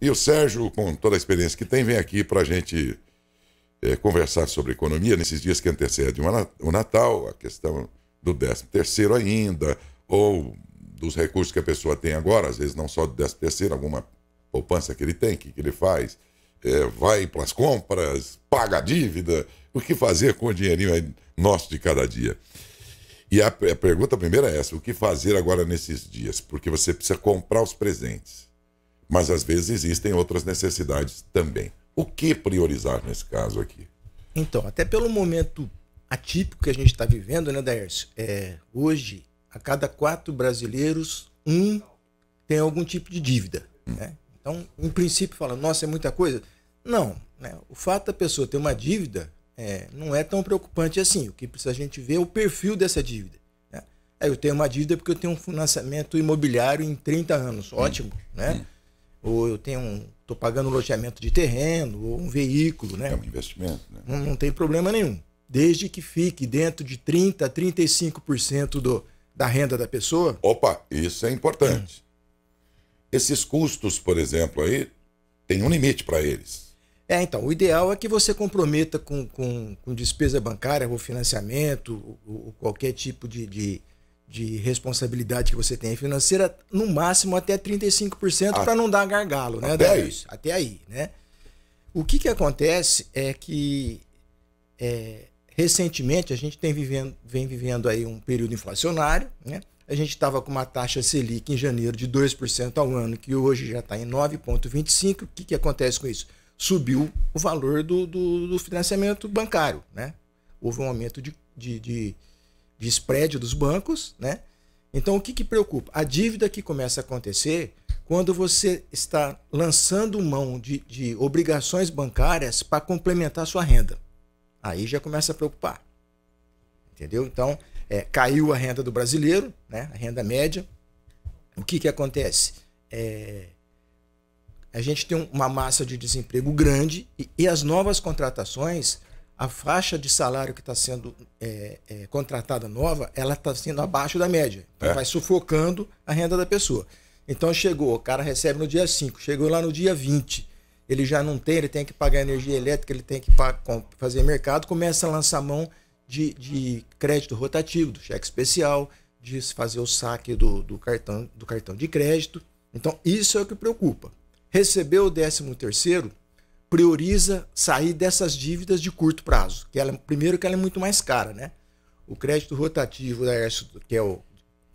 E o Sérgio, com toda a experiência que tem, vem aqui para a gente é, conversar sobre economia nesses dias que antecedem o Natal, a questão do 13 terceiro ainda, ou dos recursos que a pessoa tem agora, às vezes não só do 13 terceiro, alguma poupança que ele tem, que, que ele faz, é, vai para as compras, paga a dívida, o que fazer com o dinheirinho nosso de cada dia. E a, a pergunta primeira é essa, o que fazer agora nesses dias? Porque você precisa comprar os presentes mas às vezes existem outras necessidades também. O que priorizar nesse caso aqui? Então, até pelo momento atípico que a gente está vivendo, né, Daércio? É, hoje, a cada quatro brasileiros, um tem algum tipo de dívida. Hum. Né? Então, em princípio, fala, nossa, é muita coisa. Não, né? o fato da pessoa ter uma dívida é, não é tão preocupante assim. O que precisa a gente ver é o perfil dessa dívida. Né? eu tenho uma dívida porque eu tenho um financiamento imobiliário em 30 anos. Hum. Ótimo, hum. né? Hum ou eu tenho um, tô pagando um loteamento de terreno, ou um veículo, né? É um investimento, né? Não, não tem problema nenhum. Desde que fique dentro de 30% a 35% do, da renda da pessoa. Opa, isso é importante. Esses custos, por exemplo, aí, tem um limite para eles. É, então, o ideal é que você comprometa com, com, com despesa bancária, ou financiamento, ou, ou qualquer tipo de, de de responsabilidade que você tem é financeira, no máximo até 35% para não dar gargalo, né? Até aí. Até aí, né? O que, que acontece é que é, recentemente a gente tem vivendo, vem vivendo aí um período inflacionário, né? A gente estava com uma taxa Selic em janeiro de 2% ao ano, que hoje já está em 9,25%. O que, que acontece com isso? Subiu o valor do, do, do financiamento bancário, né? Houve um aumento de, de, de de spread dos bancos, né? Então o que, que preocupa? A dívida que começa a acontecer quando você está lançando mão de, de obrigações bancárias para complementar sua renda. Aí já começa a preocupar. Entendeu? Então, é, caiu a renda do brasileiro, né? a renda média. O que, que acontece? É, a gente tem uma massa de desemprego grande e, e as novas contratações a faixa de salário que está sendo é, é, contratada nova, ela está sendo abaixo da média. Então é. vai sufocando a renda da pessoa. Então chegou, o cara recebe no dia 5, chegou lá no dia 20, ele já não tem, ele tem que pagar energia elétrica, ele tem que fazer mercado, começa a lançar mão de, de crédito rotativo, do cheque especial, de fazer o saque do, do, cartão, do cartão de crédito. Então isso é o que preocupa. Recebeu o 13 terceiro, prioriza sair dessas dívidas de curto prazo. Que ela, primeiro que ela é muito mais cara, né? O crédito rotativo da ERSO, que é o.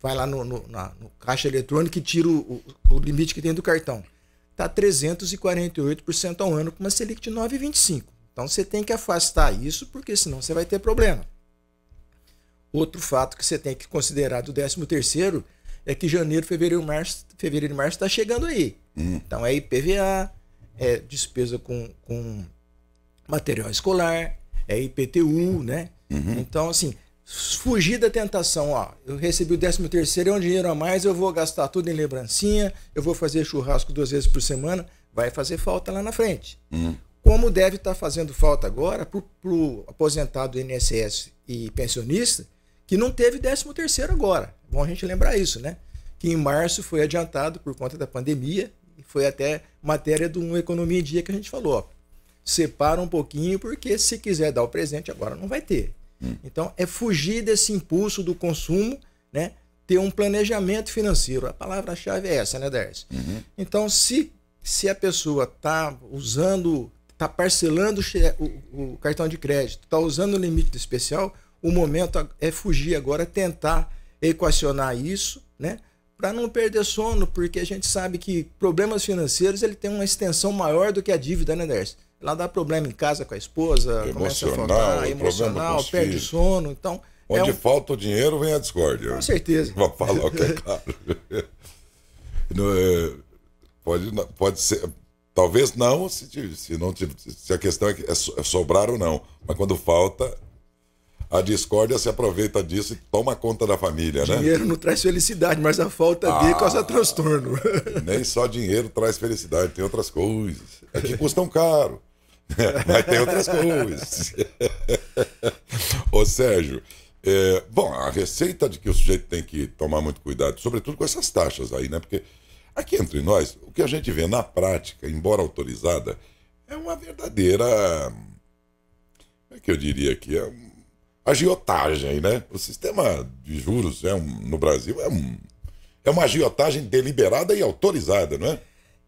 Vai lá no, no, na, no caixa eletrônico e tira o, o, o, limite que tem do cartão. Está 348% ao ano com uma Selic de 9,25%. Então você tem que afastar isso, porque senão você vai ter problema. Outro fato que você tem que considerar do 13 terceiro é que janeiro, fevereiro, março, fevereiro e março está chegando aí. Hum. Então é IPVA, é despesa com, com material escolar, é IPTU, né? Uhum. Então, assim, fugir da tentação, ó, eu recebi o 13 terceiro, é um dinheiro a mais, eu vou gastar tudo em lembrancinha, eu vou fazer churrasco duas vezes por semana, vai fazer falta lá na frente. Uhum. Como deve estar tá fazendo falta agora para o aposentado INSS e pensionista, que não teve 13 terceiro agora. Bom a gente lembrar isso, né? Que em março foi adiantado por conta da pandemia, foi até matéria do um Economia em Dia que a gente falou. Ó, separa um pouquinho, porque se quiser dar o presente, agora não vai ter. Hum. Então, é fugir desse impulso do consumo, né? ter um planejamento financeiro. A palavra-chave é essa, né, Dércio? Uhum. Então, se, se a pessoa está usando, está parcelando o, o, cartão de crédito, está usando o limite especial, o momento é fugir agora, tentar equacionar isso, né? para não perder sono, porque a gente sabe que problemas financeiros ele tem uma extensão maior do que a dívida, né, Dersi? Ela dá problema em casa com a esposa, emocional, começa a focar, emocional, perde filhos. sono, então... É Onde é um... falta o dinheiro vem a discórdia. Com certeza. Vou falar o que é claro. é, pode, pode ser... Talvez não, se, se, não, se a questão é, é, é sobrar ou não. Mas quando falta, a discórdia se aproveita disso e toma conta da família, né? Dinheiro não traz felicidade, mas a falta é ah, dele causa transtorno. Nem só dinheiro traz felicidade, tem outras coisas. É que custam caro. mas tem outras coisas. Ô Sérgio, é, bom, a receita de que o sujeito tem que tomar muito cuidado, sobretudo com essas taxas aí, né? Porque aqui entre nós, o que a gente vê na prática, embora autorizada, é uma verdadeira. Como é que eu diria aqui? É um agiotagem, né? O sistema de juros é um, no Brasil é, um, é uma agiotagem deliberada e autorizada, não é?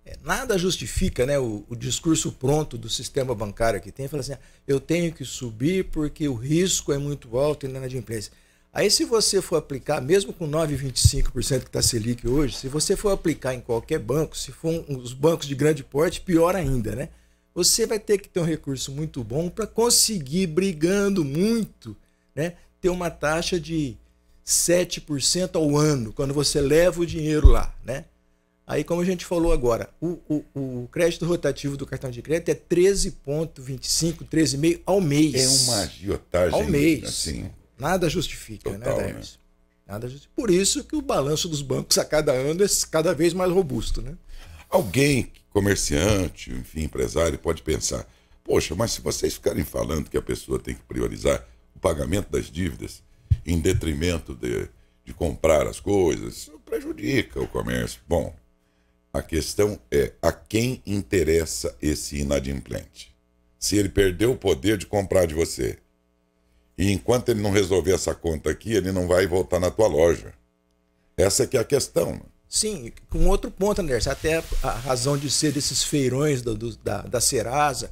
é nada justifica né, o, o, discurso pronto do sistema bancário que tem. Fala assim, ah, eu tenho que subir porque o risco é muito alto e na inadimplência. Aí se você for aplicar, mesmo com 9,25% que está Selic hoje, se você for aplicar em qualquer banco, se for um, os bancos de grande porte, pior ainda, né? Você vai ter que ter um recurso muito bom para conseguir, brigando muito, né, ter uma taxa de 7% ao ano, quando você leva o dinheiro lá. Né? Aí, como a gente falou agora, o, o, o crédito rotativo do cartão de crédito é 13,25%, 13,5% ao mês. É uma agiotagem. Ao mês. Assim, Nada justifica, né, total, né, Né? Nada justifica. Por isso que o balanço dos bancos a cada ano é cada vez mais robusto. Né? Alguém, comerciante, enfim, empresário, pode pensar: poxa, mas se vocês ficarem falando que a pessoa tem que priorizar pagamento das dívidas em detrimento de, de comprar as coisas, isso prejudica o comércio. Bom, a questão é a quem interessa esse inadimplente. Se ele perdeu o poder de comprar de você, e enquanto ele não resolver essa conta aqui, ele não vai voltar na tua loja. Essa é que é a questão. Sim, com outro ponto, Anderson, até a razão de ser desses feirões do, do, da, da Serasa,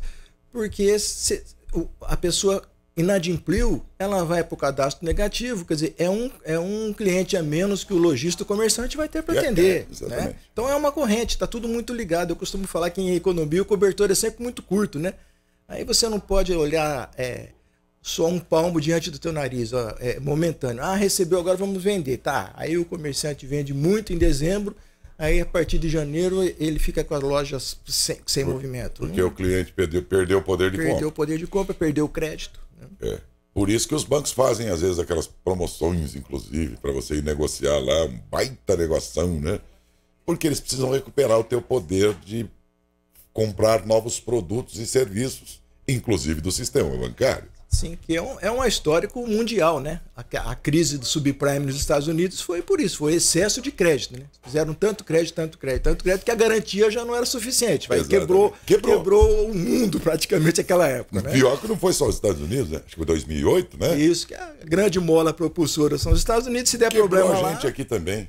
porque se, a pessoa inadimpliu, ela vai para o cadastro negativo, quer dizer, é um, é um cliente a menos que o lojista comerciante vai ter para é atender. É, né? Então é uma corrente, está tudo muito ligado. Eu costumo falar que em economia o cobertor é sempre muito curto, né? Aí você não pode olhar é, só um palmo diante do teu nariz, ó, é, momentâneo. Ah, recebeu agora, vamos vender. Tá, aí o comerciante vende muito em dezembro, aí a partir de janeiro ele fica com as lojas sem, sem Por, movimento. Porque né? o cliente perdeu, perdeu o poder de perdeu compra. Perdeu o poder de compra, perdeu o crédito. É. Por isso que os bancos fazem, às vezes, aquelas promoções, inclusive, para você ir negociar lá, um baita negociação, né? Porque eles precisam recuperar o teu poder de comprar novos produtos e serviços, inclusive do sistema bancário. Sim, que é um, é um histórico mundial, né? A, a, crise do subprime nos Estados Unidos foi por isso, foi excesso de crédito, né? Fizeram tanto crédito, tanto crédito, tanto crédito que a garantia já não era suficiente. Vai, quebrou, quebrou, quebrou. o mundo praticamente naquela época, né? Pior que não foi só os Estados Unidos, né? Acho que foi 2008, né? Isso, que a grande mola propulsora são os Estados Unidos, se der quebrou problema a gente lá... aqui também.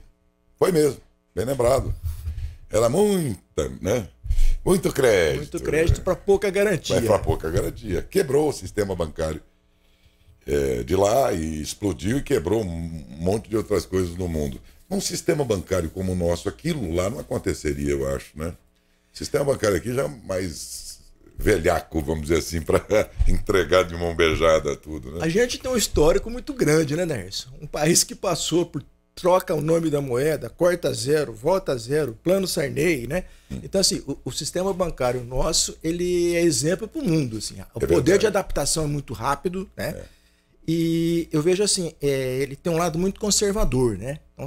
Foi mesmo, bem lembrado. Era muita, né? Muito crédito. Muito crédito para pouca garantia. para pouca garantia. Quebrou o sistema bancário é, de lá e explodiu e quebrou um monte de outras coisas no mundo. um sistema bancário como o nosso, aquilo lá não aconteceria, eu acho, né? O sistema bancário aqui já é mais velhaco, vamos dizer assim, para entregar de mão beijada tudo, né? A gente tem um histórico muito grande, né, Nerson? Um país que passou por troca o nome da moeda, corta zero, volta zero, plano Sarney, né? Hum. Então, assim, o, o sistema bancário nosso, ele é exemplo para o mundo, assim. É o é poder de adaptação é muito rápido, né? É. E eu vejo assim, é, ele tem um lado muito conservador, né? Então,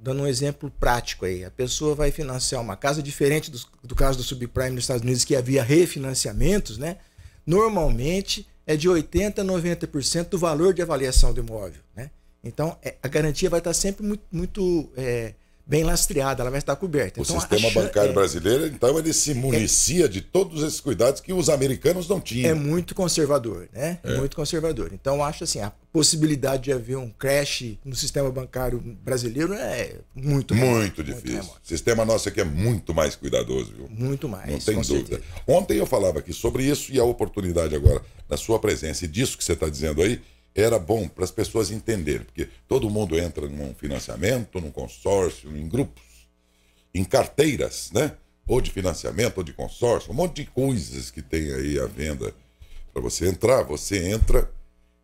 dando um exemplo prático aí, a pessoa vai financiar uma casa, diferente do, do caso do subprime nos Estados Unidos, que havia refinanciamentos, né? Normalmente é de 80% a 90% do valor de avaliação do imóvel, né? Então, é, a garantia vai estar sempre muito, muito é, bem lastreada, ela vai estar coberta. O então, sistema bancário é, brasileiro, então, ele se municia é, de todos esses cuidados que os americanos não tinham. É muito conservador, né? É. Muito conservador. Então, acho assim, a possibilidade de haver um crash no sistema bancário brasileiro é muito Muito difícil. Muito o sistema nosso aqui é muito mais cuidadoso, viu? Muito mais. Não tem dúvida. Certeza. Ontem eu falava aqui sobre isso e a oportunidade agora, na sua presença e disso que você está dizendo aí, era bom para as pessoas entenderem, porque todo mundo entra num financiamento, num consórcio, em grupos, em carteiras, né? Ou de financiamento, ou de consórcio, um monte de coisas que tem aí à venda para você entrar. Você entra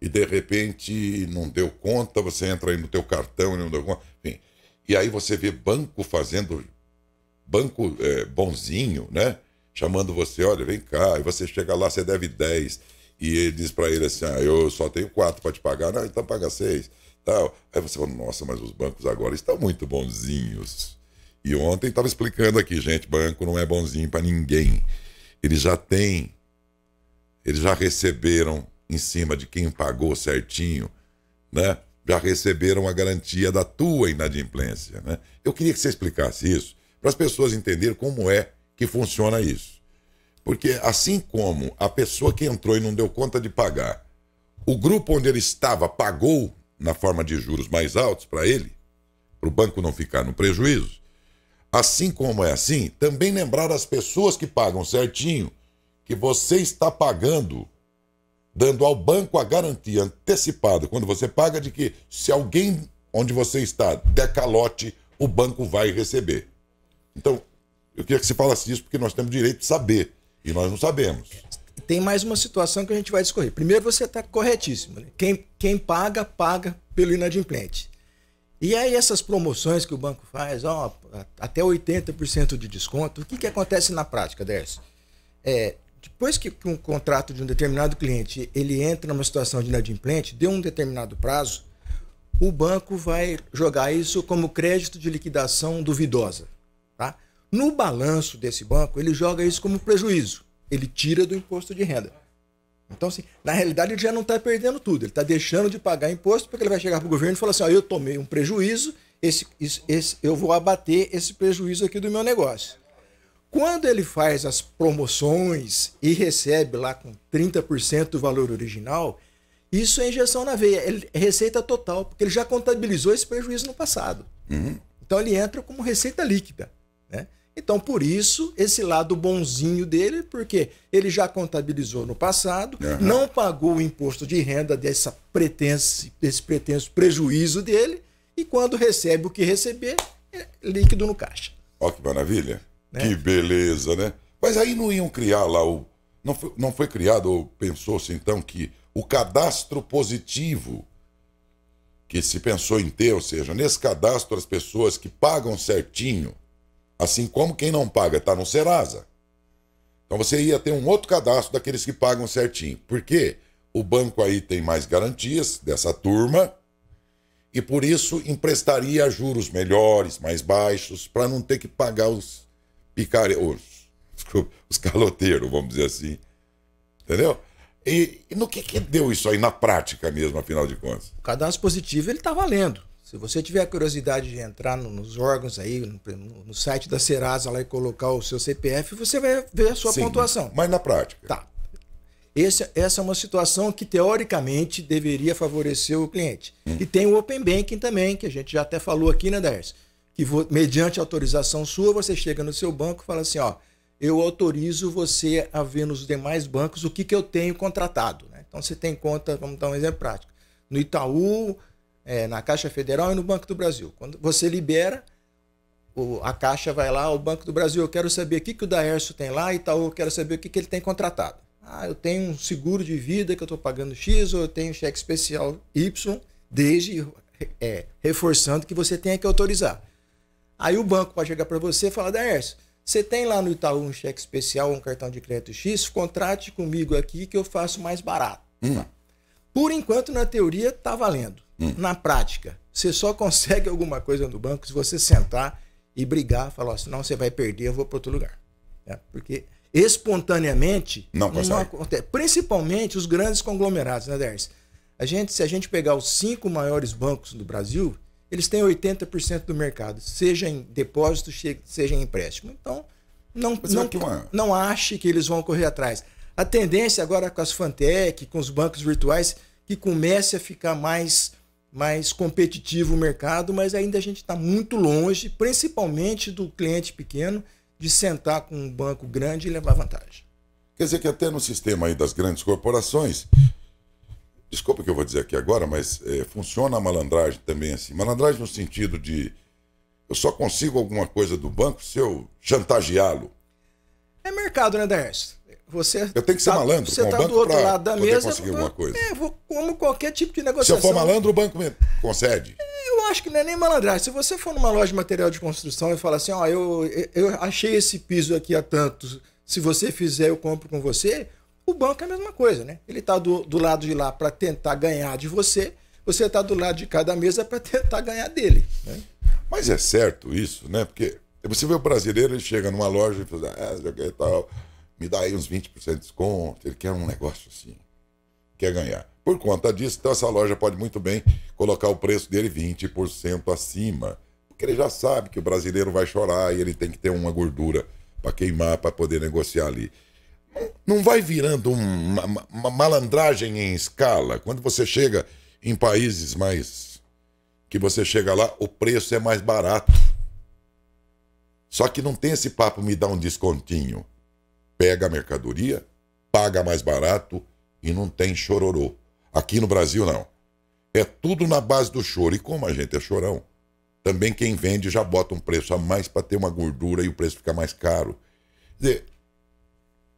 e de repente não deu conta, você entra aí no teu cartão e não deu conta. Enfim, e aí você vê banco fazendo banco é, bonzinho, né? Chamando você, olha, vem cá, e você chega lá, você deve 10 e ele diz para ele assim: ah, eu só tenho quatro para te pagar, não, então paga seis. Tal. Aí você fala: nossa, mas os bancos agora estão muito bonzinhos. E ontem estava explicando aqui, gente: banco não é bonzinho para ninguém. eles já têm eles já receberam em cima de quem pagou certinho, né? Já receberam a garantia da tua inadimplência, né? Eu queria que você explicasse isso para as pessoas entenderem como é que funciona isso. Porque assim como a pessoa que entrou e não deu conta de pagar, o grupo onde ele estava pagou na forma de juros mais altos para ele, para o banco não ficar no prejuízo. Assim como é assim, também lembrar as pessoas que pagam certinho que você está pagando, dando ao banco a garantia antecipada quando você paga de que se alguém onde você está der calote, o banco vai receber. Então, eu queria que se falasse isso porque nós temos direito de saber e nós não sabemos. Tem mais uma situação que a gente vai discorrer. Primeiro, você está corretíssimo. Né? Quem, quem paga, paga pelo inadimplente. E aí essas promoções que o banco faz, ó, até 80% de desconto, o que, que acontece na prática, Décio? É, depois que um contrato de um determinado cliente ele entra numa situação de inadimplente, deu um determinado prazo, o banco vai jogar isso como crédito de liquidação duvidosa. Tá? No balanço desse banco, ele joga isso como prejuízo. Ele tira do imposto de renda. Então, assim, na realidade, ele já não está perdendo tudo. Ele está deixando de pagar imposto porque ele vai chegar para o governo e falar assim: ó, eu tomei um prejuízo, esse, esse, esse, eu vou abater esse prejuízo aqui do meu negócio. Quando ele faz as promoções e recebe lá com 30% do valor original, isso é injeção na veia, ele, é receita total, porque ele já contabilizou esse prejuízo no passado. Uhum. Então ele entra como receita líquida. Né? Então, por isso, esse lado bonzinho dele, porque ele já contabilizou no passado, uhum. não pagou o imposto de renda dessa pretense, desse pretenso prejuízo dele, e quando recebe o que receber, é líquido no caixa. Ó, que maravilha. Né? Que beleza, né? Mas aí não iam criar lá o. Não foi, não foi criado, ou pensou-se então, que o cadastro positivo que se pensou em ter, ou seja, nesse cadastro as pessoas que pagam certinho Assim como quem não paga está no Serasa. Então você ia ter um outro cadastro daqueles que pagam certinho. porque O banco aí tem mais garantias dessa turma e por isso emprestaria juros melhores, mais baixos, para não ter que pagar os picare... os, os caloteiros, vamos dizer assim. Entendeu? E, e no que, que deu isso aí na prática mesmo, afinal de contas? O cadastro positivo ele está valendo. Se você tiver curiosidade de entrar no, nos órgãos aí, no, no, site da Serasa lá e colocar o seu CPF, você vai ver a sua Sim, pontuação. Mas na prática. Tá. Esse, essa é uma situação que teoricamente deveria favorecer o cliente. Hum. E tem o Open Banking também, que a gente já até falou aqui, né, Ders Que vo, mediante autorização sua, você chega no seu banco e fala assim: ó, eu autorizo você a ver nos demais bancos o que, que eu tenho contratado. Né? Então você tem conta, vamos dar um exemplo prático. No Itaú, é, na Caixa Federal e no Banco do Brasil. Quando você libera, o, a Caixa vai lá, o Banco do Brasil, eu quero saber o que, que o Daércio tem lá e tal, eu quero saber o que, que ele tem contratado. Ah, eu tenho um seguro de vida que eu estou pagando X, ou eu tenho um cheque especial Y, desde é, reforçando que você tenha que autorizar. Aí o banco pode chegar para você e falar, Daércio, você tem lá no Itaú um cheque especial, um cartão de crédito X, contrate comigo aqui que eu faço mais barato. Hum. Por enquanto, na teoria, está valendo. Hum. Na prática, você só consegue alguma coisa no banco se você sentar e brigar, falar, assim, não, você vai perder, eu vou para outro lugar. É, porque espontaneamente não, não acontece. Principalmente os grandes conglomerados, né, Ders? A gente, se a gente pegar os cinco maiores bancos do Brasil, eles têm 80% do mercado, seja em depósito, seja em empréstimo. Então, não, não, uma... não ache que eles vão correr atrás. A tendência agora com as fintech, com os bancos virtuais, que comece a ficar mais mais competitivo o mercado, mas ainda a gente está muito longe, principalmente do cliente pequeno, de sentar com um banco grande e levar vantagem. Quer dizer que até no sistema aí das grandes corporações, desculpa que eu vou dizer aqui agora, mas é, funciona a malandragem também assim. Malandragem no sentido de eu só consigo alguma coisa do banco se eu chantageá-lo. É mercado, né, Dércio? Você eu tenho que ser tá, malandro. Você está do outro lado da mesa. Conseguir alguma né? coisa. É, vou, como qualquer tipo de negociação. Se eu for malandro, o banco me concede. Eu acho que não é nem malandragem. Se você for numa loja de material de construção e falar assim, ó, oh, eu, eu achei esse piso aqui a tanto, se você fizer, eu compro com você, o banco é a mesma coisa, né? Ele está do, do lado de lá para tentar ganhar de você, você está do lado de cada mesa para tentar ganhar dele. Né? Mas é certo isso, né? Porque você vê o brasileiro, ele chega numa loja e fala, ah, é tal me dá aí uns 20% de desconto. Ele quer um negócio assim, quer ganhar. Por conta disso, então essa loja pode muito bem colocar o preço dele 20% acima, porque ele já sabe que o brasileiro vai chorar e ele tem que ter uma gordura para queimar, para poder negociar ali. Não vai virando uma, uma malandragem em escala. Quando você chega em países mais. que você chega lá, o preço é mais barato. Só que não tem esse papo me dá um descontinho pega a mercadoria, paga mais barato e não tem chororô. Aqui no Brasil, não. É tudo na base do choro. E como a gente é chorão, também quem vende já bota um preço a mais para ter uma gordura e o preço fica mais caro. Quer dizer,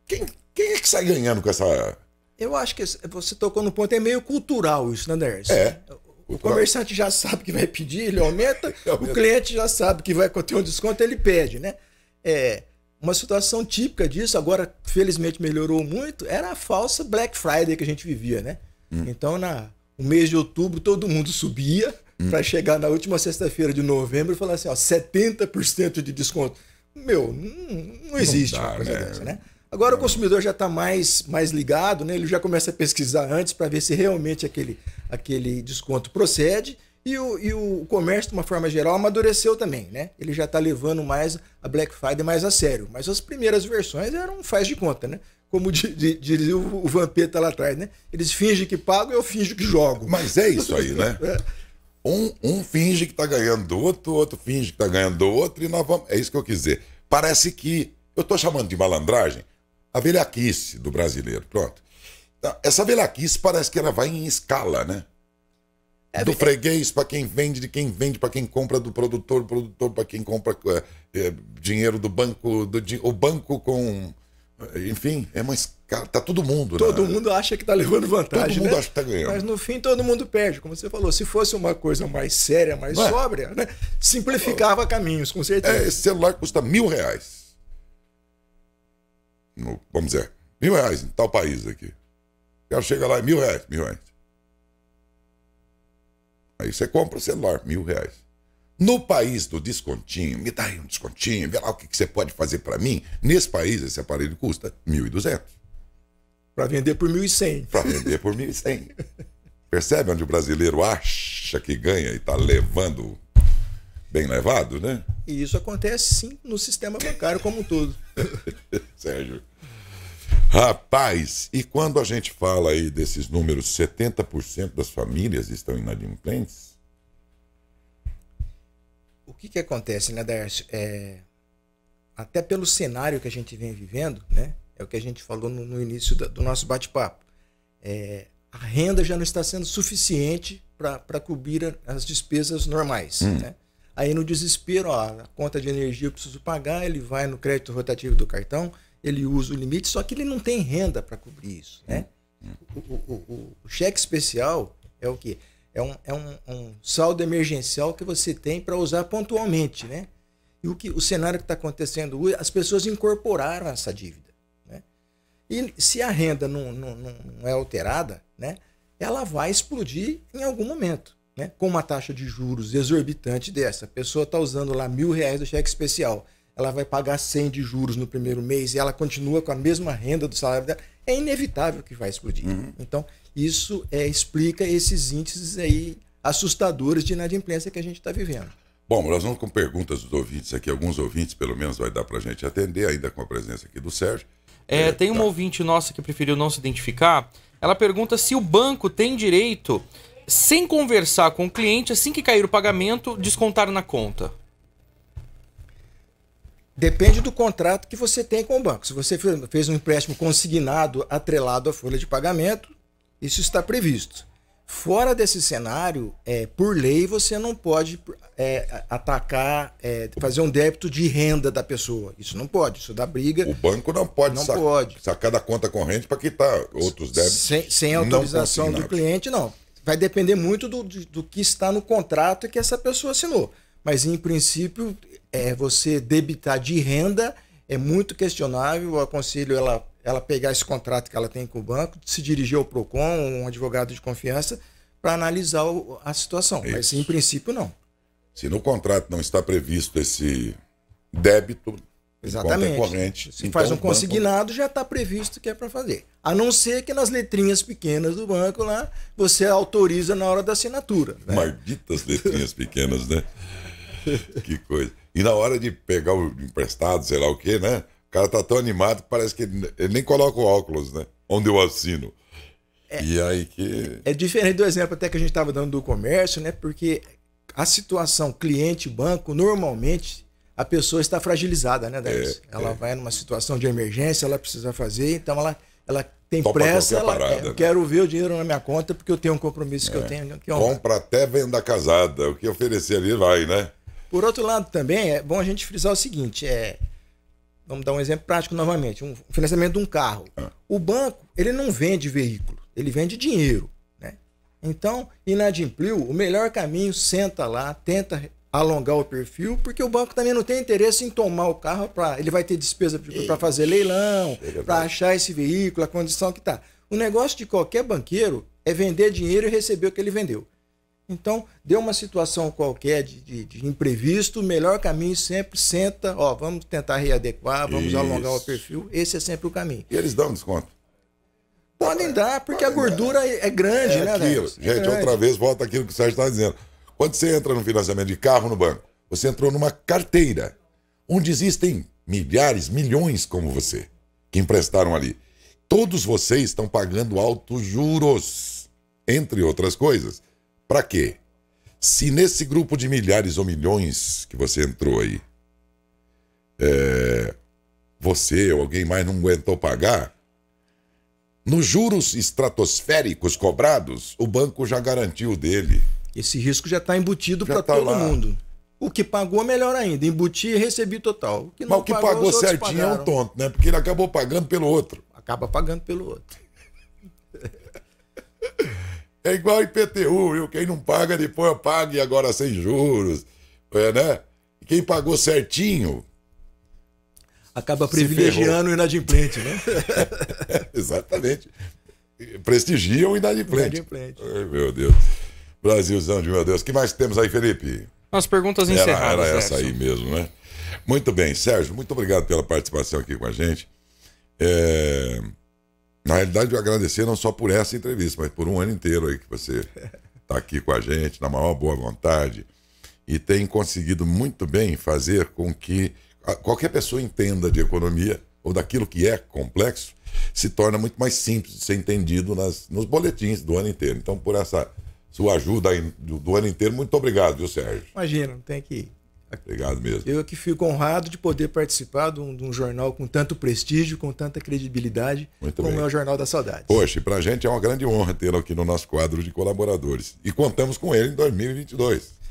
quem, quem é que sai ganhando com essa. Eu acho que você tocou no ponto, é meio cultural isso, né, Nerson? É. O comerciante já sabe que vai pedir, ele aumenta, é o cliente já sabe que vai ter um desconto, ele pede, né? É, uma situação típica disso, agora felizmente melhorou muito, era a falsa Black Friday que a gente vivia, né? Hum. Então, na, no mês de outubro, todo mundo subia hum. para chegar na última sexta-feira de novembro e falar assim: ó, 70% de desconto. Meu, não, não existe não dá, uma coisa né? dessa, né? Agora o é. consumidor já está mais, mais ligado, né? ele já começa a pesquisar antes para ver se realmente aquele, aquele desconto procede e o, e o comércio, de uma forma geral, amadureceu também, né? Ele já está levando mais a Black Friday mais a sério. Mas as primeiras versões eram faz de conta, né? Como dizia o Vampeta lá atrás, né? Eles fingem que pagam, eu finjo que jogo. Mas é isso aí, né? É. Um, um finge que está ganhando do outro, outro finge que está ganhando do outro, e nós vamos. É isso que eu quis dizer. Parece que. Eu estou chamando de malandragem a velhaquice do brasileiro. Pronto. Tá, essa velhaquice parece que ela vai em escala, né? É do é- freguês para quem vende, de quem vende para quem compra, do produtor, produtor para quem compra é, é, dinheiro do banco, do, o banco com. Enfim, é uma escala. Tá todo mundo, né? Todo né? mundo acha que tá levando vantagem. Todo mundo né? acha que tá ganhando. Mas no fim todo mundo perde. Como você falou, se fosse uma coisa mais séria, mais sóbria, né? Simplificava caminhos, com certeza. esse celular custa mil reais. No, vamos dizer, mil reais em tal país aqui. O cara chega lá, é mil reais, mil reais. Aí você compra o celular, mil reais. No país do descontinho, me dá aí um descontinho, vê lá o que, que você pode fazer para mim. Nesse país, esse aparelho custa 1.200. Para vender por 1.100. Para vender por 1.100. Percebe onde o brasileiro acha que ganha e está levando bem levado, né? E isso acontece sim no sistema bancário como um todo. Sérgio. Rapaz, e quando a gente fala aí desses números, 70% das famílias estão inadimplentes? O que que acontece, né, Darcio? É, até pelo cenário que a gente vem vivendo, né? É o que a gente falou no, no início da, do nosso bate-papo. É, a renda já não está sendo suficiente para cobrir as despesas normais. Hum. Né? Aí no desespero, ó, a conta de energia eu preciso pagar, ele vai no crédito rotativo do cartão, ele usa o limite, só que ele não tem renda para cobrir isso. Né? É, é. O, o, o, o, cheque especial é o quê? É um, é um, um saldo emergencial que você tem para usar pontualmente. Né? E o, que, o cenário que está acontecendo hoje, as pessoas incorporaram essa dívida. Né? E se a renda não, não, não é alterada, né? ela vai explodir em algum momento. Né? Com uma taxa de juros exorbitante dessa, a pessoa está usando lá mil reais do cheque especial ela vai pagar 100 de juros no primeiro mês e ela continua com a mesma renda do salário dela, é inevitável que vai explodir. Uhum. Então, isso é, explica esses índices aí assustadores de inadimplência que a gente está vivendo. Bom, nós vamos com perguntas dos ouvintes aqui, alguns ouvintes pelo menos vai dar para a gente atender, ainda com a presença aqui do Sérgio. É, é tem tá. uma ouvinte nossa que preferiu não se identificar, ela pergunta se o banco tem direito, sem conversar com o cliente, assim que cair o pagamento, descontar na conta. Depende do contrato que você tem com o banco. Se você fez um empréstimo consignado atrelado à folha de pagamento, isso está previsto. Fora desse cenário, é, por lei, você não pode é, atacar, é, fazer um débito de renda da pessoa. Isso não pode, isso dá briga. O banco não pode, não sac pode. sacar da conta corrente para quitar outros débitos. Sem, sem autorização do cliente, não. Vai depender muito do, do, do que está no contrato que essa pessoa assinou. Mas, em princípio, é, você debitar de renda é muito questionável. Eu aconselho ela, ela pegar esse contrato que ela tem com o banco, se dirigir ao PROCON, um advogado de confiança, para analisar o, a situação. Isso. Mas, em princípio, não. Se no contrato não está previsto esse débito, Exatamente. Corrente, Se então faz um consignado, já está previsto que é para fazer. A não ser que nas letrinhas pequenas do banco lá, você autoriza na hora da assinatura. Né? Malditas letrinhas pequenas, né? que coisa. E na hora de pegar o emprestado, sei lá o quê, né? O cara tá tão animado que parece que ele, nem coloca o óculos, né? Onde eu assino. É, e aí que. É diferente do exemplo até que a gente estava dando do comércio, né? Porque a situação cliente-banco, normalmente, a pessoa está fragilizada, né, É, ela é. vai numa situação de emergência, ela precisa fazer, então ela, ela tem Topa pressa, ela parada, quer, né? quero ver o dinheiro na minha conta porque eu tenho um compromisso é. que eu é. tenho. Que é Compra até venda casada, o que oferecer ali vai, né? Por outro lado, também é bom a gente frisar o seguinte: é, vamos dar um exemplo prático novamente, um financiamento de um carro. Ah. O banco ele não vende veículo, ele vende dinheiro. Né? Então, inadimpliu, o melhor caminho, senta lá, tenta alongar o perfil, porque o banco também não tem interesse em tomar o carro para. Ele vai ter despesa para fazer leilão, é para achar esse veículo, a condição que está. O negócio de qualquer banqueiro é vender dinheiro e receber o que ele vendeu. Então, deu uma situação qualquer de, de, de imprevisto, o melhor caminho sempre senta, ó, vamos tentar readequar, vamos Isso. alongar o perfil, esse é sempre o caminho. E eles dão desconto? Podem é. dar, porque Podem a gordura dar. É, é grande, é né, aquilo. Gente, é grande. outra vez, volta aquilo que o Sérgio está dizendo. Quando você entra no financiamento de carro no banco, você entrou numa carteira onde existem milhares, milhões como você, que emprestaram ali. Todos vocês estão pagando altos juros, entre outras coisas. Para quê? Se nesse grupo de milhares ou milhões que você entrou aí, é, você ou alguém mais não aguentou pagar, nos juros estratosféricos cobrados, o banco já garantiu dele. Esse risco já está embutido para tá todo lá. mundo. O que pagou, melhor ainda. Embuti e recebi total. O que Mas o que pagou, pagou certinho é um tonto, né? Porque ele acabou pagando pelo outro. Acaba pagando pelo outro. É igual IPTU, viu? Quem não paga, depois pague e agora sem juros. É, né? Quem pagou certinho. Acaba privilegiando o inadimplente, né? Exatamente. Prestigiam o inadimplente. inadimplente. Ai, meu Deus. Brasilzão de meu Deus. O que mais temos aí, Felipe? As perguntas encerradas. Era, era essa aí mesmo, né? Muito bem, Sérgio, muito obrigado pela participação aqui com a gente. É... Na realidade, eu agradecer não só por essa entrevista, mas por um ano inteiro aí que você está aqui com a gente, na maior boa vontade, e tem conseguido muito bem fazer com que qualquer pessoa entenda de economia ou daquilo que é complexo, se torna muito mais simples de ser entendido nas, nos boletins do ano inteiro. Então, por essa sua ajuda do, do ano inteiro, muito obrigado, viu, Sérgio? Imagina, não tem que ir. Obrigado mesmo. Eu que fico honrado de poder participar de um, de um jornal com tanto prestígio, com tanta credibilidade, Muito como bem. é o Jornal da Saudade. Poxa, para a gente é uma grande honra tê-lo aqui no nosso quadro de colaboradores. E contamos com ele em 2022.